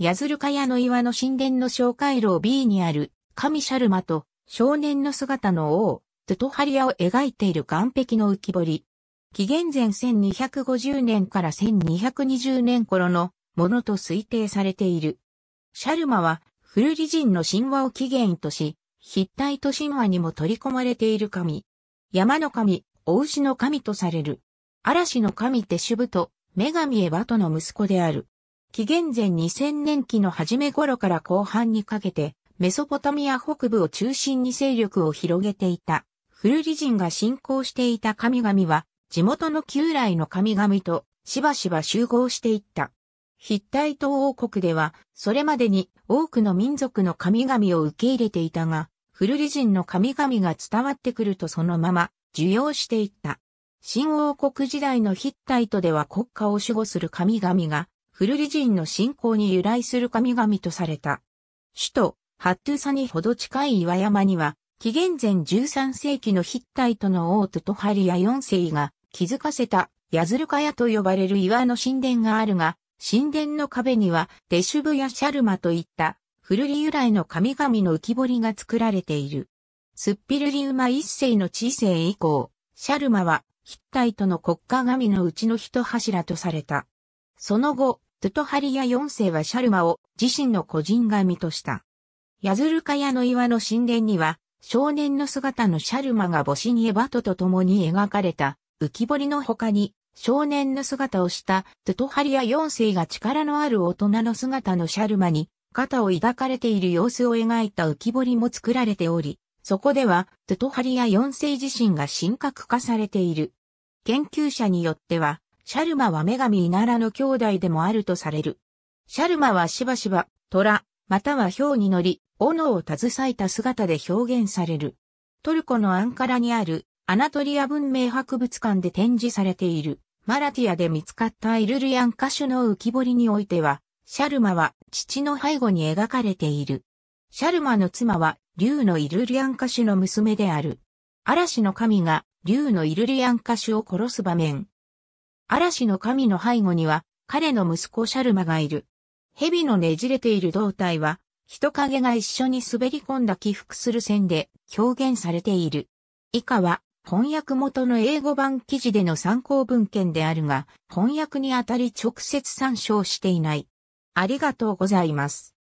ヤズルカヤの岩の神殿の小回路 B にある、神シャルマと少年の姿の王、トゥトハリアを描いている岩壁の浮き彫り。紀元前1250年から1220年頃のものと推定されている。シャルマは古リ人の神話を起源とし、筆体と神話にも取り込まれている神。山の神、お牛の神とされる。嵐の神テシュブと、女神エバトの息子である。紀元前2000年期の初め頃から後半にかけて、メソポタミア北部を中心に勢力を広げていた。フルリ人が信仰していた神々は、地元の旧来の神々としばしば集合していった。ヒッタイト王国では、それまでに多くの民族の神々を受け入れていたが、フルリ人の神々が伝わってくるとそのまま受容していった。新王国時代のヒッタイトでは国家を守護する神々がフルリ人の信仰に由来する神々とされた。首都、ハットゥサにほど近い岩山には、紀元前13世紀のヒッタイトの王とトハリア4世が築かせたヤズルカヤと呼ばれる岩の神殿があるが、神殿の壁にはデシュブやシャルマといったフルリ由来の神々の浮き彫りが作られている。スッピルリウマ一世の知世以降、シャルマはヒッタイトの国家神のうちの一柱とされた。その後、トゥトハリヤ4世はシャルマを自身の個人神とした。ヤズルカヤの岩の神殿には、少年の姿のシャルマが母子にエバトと共に描かれた浮き彫りの他に、少年の姿をしたトゥトハリヤ4世が力のある大人の姿のシャルマに、肩を抱かれている様子を描いた浮き彫りも作られており、そこではトゥトハリヤ4世自身が神格化されている。研究者によっては、シャルマは女神イナラの兄弟でもあるとされる。シャルマはしばしば、虎、または氷に乗り、斧を携えた姿で表現される。トルコのアンカラにあるアナトリア文明博物館で展示されているマラティアで見つかったイルリアン歌手の浮き彫りにおいては、シャルマは父の背後に描かれている。シャルマの妻は竜のイルリアン歌手の娘である。嵐の神が竜のイルリアン歌手を殺す場面、嵐の神の背後には、彼の息子シャルマがいる。蛇のねじれている胴体は、人影が一緒に滑り込んだ起伏する線で表現されている。以下は、翻訳元の英語版記事での参考文献であるが、翻訳にあたり直接参照していない。ありがとうございます。